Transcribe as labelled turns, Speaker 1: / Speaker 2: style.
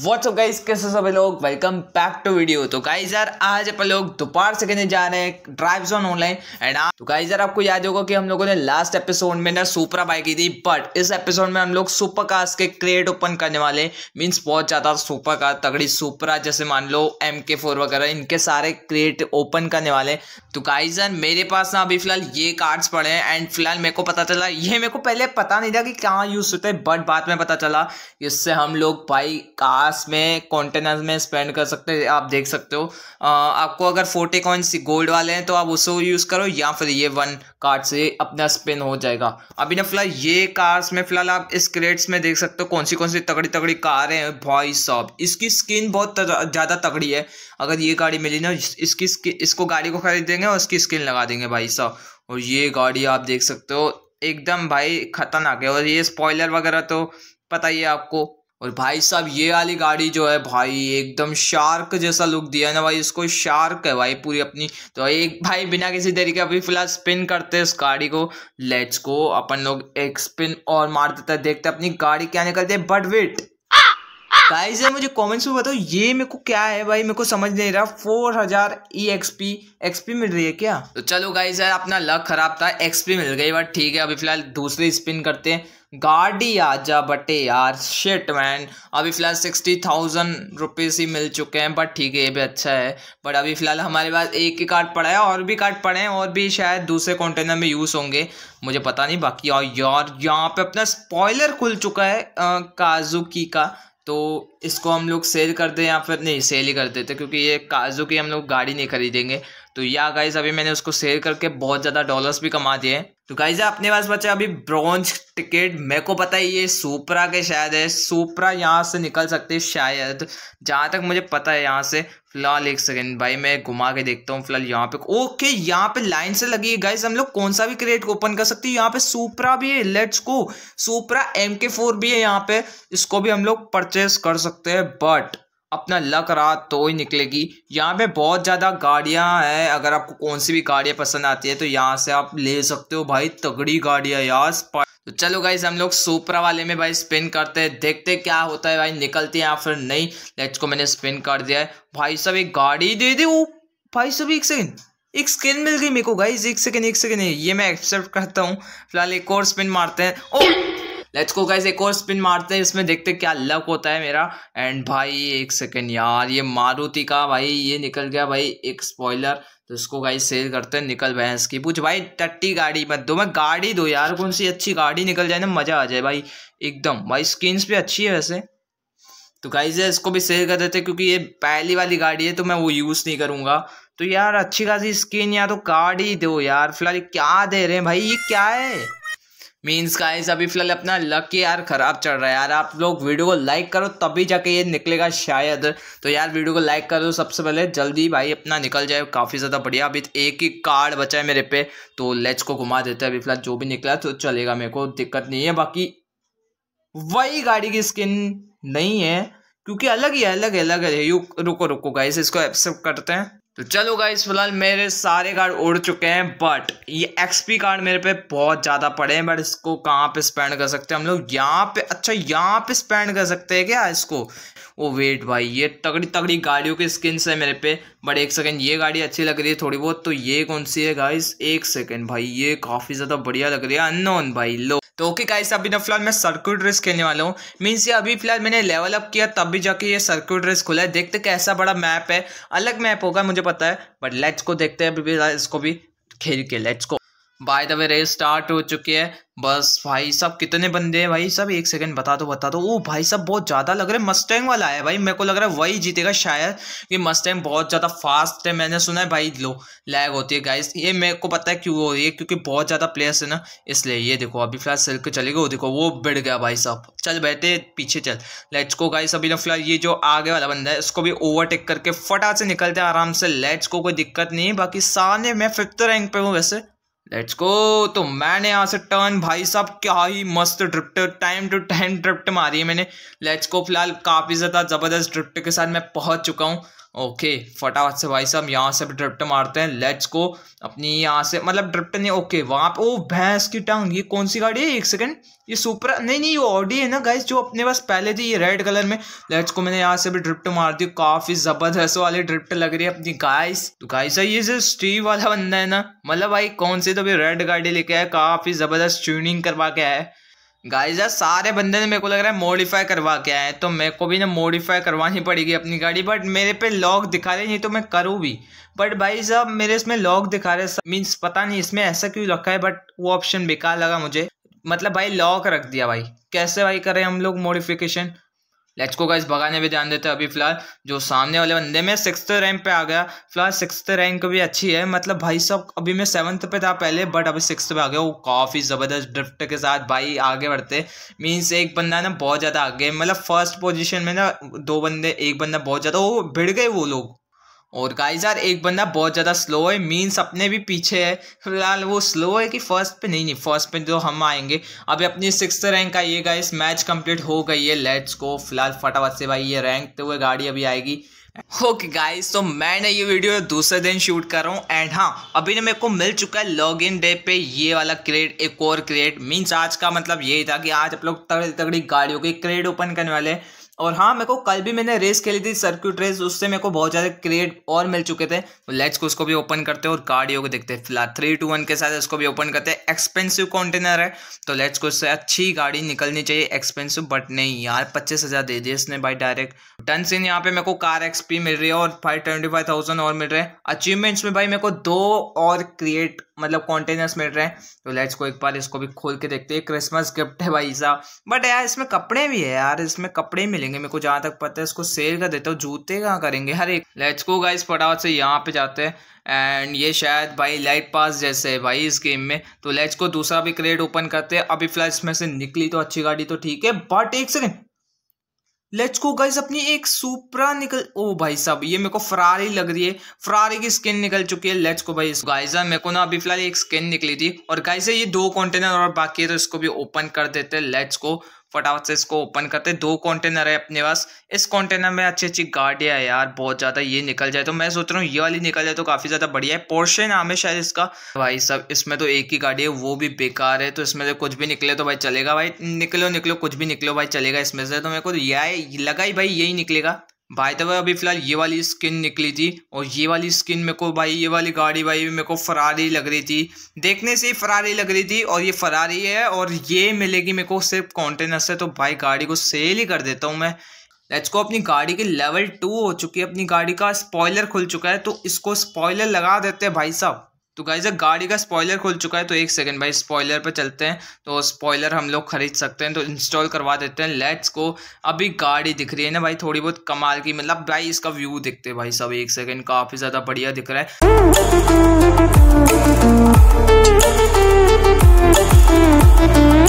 Speaker 1: WhatsApp guys कैसे सभी लोग वेलकम बैक टू वीडियो तो गाइस यार आज अपन लोग दोपहर से कहने जा रहे हैं ड्राइव जोन ऑनलाइन एंड तो गाइस यार आपको याद होगा कि हम लोगों ने लास्ट एपिसोड में ना सुपरा बाई की थी बट इस एपिसोड में हम लोग सुपर कार्स के क्रेड ओपन करने वाले मीन्स बहुत ज़्यादा सुपर कार तगड़ी सुपरा जैसे मान लो एम के फोर वगैरह इनके सारे क्रेड ओपन करने वाले तो गाइस यार मेरे पास ना अभी फिलहाल ये कार्ड्स पड़े हैं एंड फिलहाल मेरे को पता चला ये मेरे को पहले पता नहीं था कि कहाँ यूज़ होते हैं बट बाद में पता चला इससे हम लोग भाई कार पास में कॉन्टेनर में स्पेंड कर सकते हैं आप देख सकते हो आपको अगर फोर्टी कॉइन्स गोल्ड वाले हैं तो आप उसको यूज़ करो या फिर ये वन कार्ड से अपना स्पिन हो जाएगा अभी ना फिलहाल ये कार्स में फिलहाल आप इस क्रेट्स में देख सकते हो कौन सी कौन सी तगड़ी तगड़ी कारें हैं भाई साहब इसकी स्किन बहुत ज़्यादा तगड़ी है अगर ये गाड़ी मिली ना इसकी इसको गाड़ी को खरीद देंगे और इसकी स्किन लगा देंगे भाई साहब और ये गाड़ी आप देख सकते हो एकदम भाई खतरनाक है और ये स्पॉयलर वगैरह तो पता ही है आपको और भाई साहब ये वाली गाड़ी जो है भाई एकदम शार्क जैसा लुक दिया है ना भाई इसको शार्क है भाई पूरी अपनी तो एक भाई बिना किसी तरीके अभी फिलहाल स्पिन करते हैं इस गाड़ी को लेट्स को अपन लोग एक स्पिन और मार देते हैं देखते हैं अपनी गाड़ी क्या निकलती है बट वेट गाइस है मुझे कमेंट्स में बताओ ये मेरे को क्या है भाई मेरे को समझ नहीं रहा फोर हजार ई एक्सपी एक्सपी मिल रही है क्या तो चलो गाइस यार अपना लक खराब था एक्सपी मिल गई बट ठीक है अभी फिलहाल दूसरी स्पिन करते हैं गाड़ी जा बटे यार शिट मैन अभी फिलहाल सिक्सटी थाउजेंड रुपीज़ ही मिल चुके हैं बट ठीक है ये भी अच्छा है बट अभी फिलहाल हमारे पास एक ही कार्ड पड़ा है और भी कार्ड पड़े हैं और भी शायद दूसरे कंटेनर में यूज़ होंगे मुझे पता नहीं बाकी और यार यहाँ पे अपना स्पॉयलर खुल चुका है काजू की का तो इसको हम लोग सेल कर दें या फिर नहीं सेल ही कर देते क्योंकि ये काजू की हम लोग गाड़ी नहीं खरीदेंगे तो या गाइज अभी मैंने उसको सेल करके बहुत ज़्यादा डॉलर्स भी कमा दिए तो गाइज अपने पास बचे अभी ब्रॉन्ज टिकट मेरे को पता है ये सुपरा के शायद है सुपरा यहाँ से निकल सकते शायद जहाँ तक मुझे पता है यहाँ से फिलहाल एक सेकेंड भाई मैं घुमा के देखता हूँ फिलहाल यहाँ पे ओके यहाँ पे लाइन से लगी है गाइज हम लोग कौन सा भी क्रेट ओपन कर सकते हैं यहाँ पे सुपरा भी है लेट्स को सुपरा एम के फोर भी है यहाँ पे इसको भी हम लोग परचेस कर सकते सकते हैं बट अपना लक रहा तो ही निकलेगी यहाँ पे बहुत ज़्यादा गाड़ियाँ हैं अगर आपको कौन सी भी गाड़ियाँ पसंद आती है तो यहाँ से आप ले सकते हो भाई तगड़ी गाड़ियाँ यार तो चलो गाइज हम लोग सुपरा वाले में भाई स्पिन करते हैं देखते क्या होता है भाई निकलती है या फिर नहीं लेट्स को मैंने स्पिन कर दिया है भाई साहब एक गाड़ी दे दी भाई साहब एक सेकेंड एक स्किन मिल गई मेरे को गाइज एक सेकेंड एक सेकेंड ये मैं एक्सेप्ट करता हूँ फिलहाल एक और स्पिन मारते हैं ओ लेट्स को गाइस एक और स्पिन मारते हैं इसमें देखते क्या लक होता है मेरा एंड भाई एक सेकेंड यार ये मारुति का भाई ये निकल गया भाई एक स्पॉइलर तो इसको गाइस सेल करते हैं निकल भैंस की पूछ भाई टट्टी गाड़ी मत दो मैं गाड़ी दो यार कौन सी अच्छी गाड़ी निकल जाए ना मज़ा आ जाए भाई एकदम भाई स्किन्स भी अच्छी है वैसे तो गाइज इसको भी सेल कर देते क्योंकि ये पहली वाली गाड़ी है तो मैं वो यूज़ नहीं करूँगा तो यार अच्छी खासी स्किन या तो गाड़ी दो यार फिलहाल क्या दे रहे हैं भाई ये क्या है मीन्स गाइस अभी फिलहाल अपना लक यार ख़राब चल रहा है यार आप लोग वीडियो को लाइक करो तभी जाके ये निकलेगा शायद तो यार वीडियो को लाइक करो सबसे पहले जल्दी भाई अपना निकल जाए काफ़ी ज़्यादा बढ़िया अभी एक ही कार्ड बचा है मेरे पे तो लेच को घुमा देते हैं अभी फिलहाल जो भी निकला तो चलेगा मेरे को दिक्कत नहीं है बाकी वही गाड़ी की स्किन नहीं है क्योंकि अलग ही अलग अलग है रुको रुको गाइस इसको एक्सेप्ट करते हैं तो चलो गाइस फिलहाल मेरे सारे कार्ड उड़ चुके हैं बट ये एक्सपी कार्ड मेरे पे बहुत ज़्यादा पड़े हैं बट इसको कहाँ पे स्पेंड कर सकते हैं हम लोग यहाँ पे अच्छा यहाँ पे स्पेंड कर सकते हैं क्या इसको ओ वेट भाई ये तगड़ी तगड़ी गाड़ियों के स्किन्स है मेरे पे बट एक सेकेंड ये गाड़ी अच्छी लग रही है थोड़ी बहुत तो ये कौन सी है गाइस एक सेकेंड भाई ये काफ़ी ज़्यादा बढ़िया लग रही है अननोन भाई लो तो ओके गाइस अभी ना फिलहाल मैं सर्क्यूट रेस खेलने वाला हूँ मीन्स ये अभी फिलहाल मैंने लेवल अप किया तब भी जाके ये सर्किट रेस खुला है देखते कैसा बड़ा मैप है अलग मैप होगा मुझे पता है बट लेट्स को देखते हैं अभी इसको भी खेल के लेट्स को by the way race start हो चुकी है बस भाई साहब कितने बंदे हैं भाई साहब एक सेकंड बता दो बता दो ओ भाई साहब बहुत ज़्यादा लग रहा है मस्टैंग वाला है भाई मेरे को लग रहा है वही जीतेगा शायद कि मस्टैंग बहुत ज़्यादा फास्ट है मैंने सुना है भाई लो लैग होती है गाइस ये मेरे को पता है क्यों हो रही है क्योंकि बहुत ज़्यादा प्लेयर्स है ना इसलिए ये देखो अभी फिलहाल सिल्क चले गए देखो वो बिड़ गया भाई साहब चल बैठे पीछे चल लेट्स को गाइस अभी ना फिलहाल ये जो आगे वाला बंदा है इसको भी ओवरटेक करके फटा से निकलते हैं आराम से लेट्स को कोई दिक्कत नहीं है बाकी सारे मैं फिफ्थ रैंक पर हूँ वैसे लेट्स गो तो मैंने यहाँ से टर्न भाई साहब क्या ही मस्त drift time to time drift मारी है मैंने लेट्स गो फिलहाल काफ़ी ज़्यादा ज़बरदस्त ड्रिफ्ट के साथ मैं पहुँच चुका हूँ ओके फटाफट से भाई साहब यहाँ से भी मारते हैं लेट्स को अपनी यहाँ से मतलब ड्रिप्ट नहीं ओके वहाँ पे ओ oh, भैंस की टंग ये कौन सी गाड़ी है एक सेकंड ये सुपर नहीं नहीं ये ऑडी है ना गाइस जो अपने पास पहले थी ये रेड कलर में लेट्स को मैंने यहाँ से भी ड्रिप्ट मार दी काफ़ी ज़बरदस्त वाली ड्रिप्ट लग रही है अपनी गाइस तो गाइस ये जो स्टीव वाला बंदा है ना मतलब भाई कौन सी तो भी रेड गाड़ी लेके आया काफ़ी ज़बरदस्त ट्यूनिंग करवा के आया गाड़ी यार सारे बंदे ने मेरे को लग रहा है मॉडिफाई करवा के आए तो मेरे को भी ना मॉडिफाई करवानी पड़ेगी अपनी गाड़ी बट मेरे पे लॉक दिखा रहे नहीं तो मैं करूँ भी बट भाई साहब मेरे इसमें लॉक दिखा रहे मीन्स पता नहीं इसमें ऐसा क्यों रखा है बट वो ऑप्शन बेकार लगा मुझे मतलब भाई लॉक रख दिया भाई कैसे भाई करें हम लोग मॉडिफिकेशन लेट्स को गाइस भगाने पे ध्यान देते हैं अभी फिलहाल जो सामने वाले बंदे में सिक्स रैंक पे आ गया फिलहाल सिक्स रैंक भी अच्छी है मतलब भाई सब अभी मैं सेवन्थ पे था पहले बट अभी सिक्स पे आ गया वो काफ़ी ज़बरदस्त ड्रिफ्ट के साथ भाई आगे बढ़ते मीन्स एक बंदा ना बहुत ज़्यादा आगे मतलब फर्स्ट पोजिशन में ना दो बंदे एक बंदा बहुत ज़्यादा वो भिड़ गए वो लोग और गाइज यार एक बंदा बहुत ज़्यादा स्लो है मीन्स अपने भी पीछे है फिलहाल वो स्लो है कि फर्स्ट पे नहीं नहीं फर्स्ट पे जो तो हम आएंगे अभी अपनी सिक्स रैंक आई है गाइस मैच कंप्लीट हो गई है लेट्स को फिलहाल फटाफट से भाई ये रैंक तो वो गाड़ी अभी आएगी ओके गाइस तो मैंने ये वीडियो दूसरे दिन शूट कर रहा हूँ एंड हाँ अभी ना मेरे को मिल चुका है लॉग इन डे पे ये वाला क्रेड एक और क्रेड मीन्स आज का मतलब यही था कि आज आप लोग तगड़ी तगड़ी गाड़ियों के क्रेड ओपन करने वाले हैं और हाँ मेरे को कल भी मैंने रेस खेली थी सर्क्यूट रेस उससे मेरे को बहुत ज़्यादा क्रिएट और मिल चुके थे तो लेट्स को उसको भी ओपन करते हैं और कार्डियो को देखते हैं फिलहाल थ्री टू वन के साथ इसको भी ओपन करते हैं एक्सपेंसिव कंटेनर है तो लेट्स को उससे अच्छी गाड़ी निकलनी चाहिए एक्सपेंसिव बट नहीं यार पच्चीस हज़ार दे दिए इसने भाई डायरेक्ट टन सीन यहाँ पे मेरे को कार एक्सपी मिल रही है और फाइव ट्वेंटी फाइव थाउजेंड और मिल रहे हैं अचीवमेंट्स में भाई मेरे को दो और क्रिएट मतलब कॉन्टेनर्स मिल रहे हैं तो लेट्स को एक बार इसको भी खोल के देखते हैं क्रिसमस गिफ्ट है भाई साहब बट यार इसमें कपड़े भी है यार इसमें कपड़े मिलेंगे करेंगे मेरे को जहाँ तक पता है इसको सेल कर देता हूँ जूते कहाँ करेंगे हर एक लेट्स को गाइस फटाफट से यहाँ पे जाते हैं एंड ये शायद भाई लाइट पास जैसे है भाई इस गेम में तो लेट्स को दूसरा भी क्रेड ओपन करते हैं अभी फ्लैश में से निकली तो अच्छी गाड़ी तो ठीक है बट एक सेकेंड लेट्स को गाइस अपनी एक सुपरा निकल ओ भाई साहब ये मेरे को फरारी लग रही है फरारी की स्किन निकल चुकी है लेट्स को भाई गाइस हाँ, मेरे को ना अभी फिलहाल एक स्किन निकली थी और गाइस ये दो कंटेनर और बाकी है तो इसको भी ओपन कर देते हैं लेट्स को फटाफट से इसको ओपन करते दो कंटेनर है अपने पास इस कंटेनर में अच्छी अच्छी गाड़ियाँ है यार बहुत ज़्यादा ये निकल जाए तो मैं सोच रहा हूँ ये वाली निकल जाए तो काफ़ी ज़्यादा बढ़िया है पोर्शन नाम है शायद इसका भाई सब इसमें तो एक ही गाड़ी है वो भी बेकार है तो इसमें से कुछ भी निकले तो भाई चलेगा भाई निकलो निकलो कुछ भी निकलो भाई चलेगा इसमें से तो मेरे को तो यह लगा ही भाई यही निकलेगा भाई तो अभी फ़िलहाल ये वाली स्किन निकली थी और ये वाली स्किन मेरे को भाई ये वाली गाड़ी भाई मेरे को फरारी लग रही थी देखने से ही फरारी लग रही थी और ये फरारी है और ये मिलेगी मेरे को सिर्फ कॉन्टेनर से तो भाई गाड़ी को सेल ही कर देता हूँ मैं लेट्स को अपनी गाड़ी की लेवल टू हो चुकी है अपनी गाड़ी का स्पॉयलर खुल चुका है तो इसको स्पॉयलर लगा देते हैं भाई साहब तो गाइज गाड़ी का स्पॉयलर खुल चुका है तो एक सेकंड भाई स्पॉयलर पर चलते हैं तो स्पॉयलर हम लोग खरीद सकते हैं तो इंस्टॉल करवा देते हैं लेट्स को अभी गाड़ी दिख रही है ना भाई थोड़ी बहुत कमाल की मतलब भाई इसका व्यू दिखते हैं भाई सब एक सेकंड काफ़ी ज़्यादा बढ़िया दिख रहा है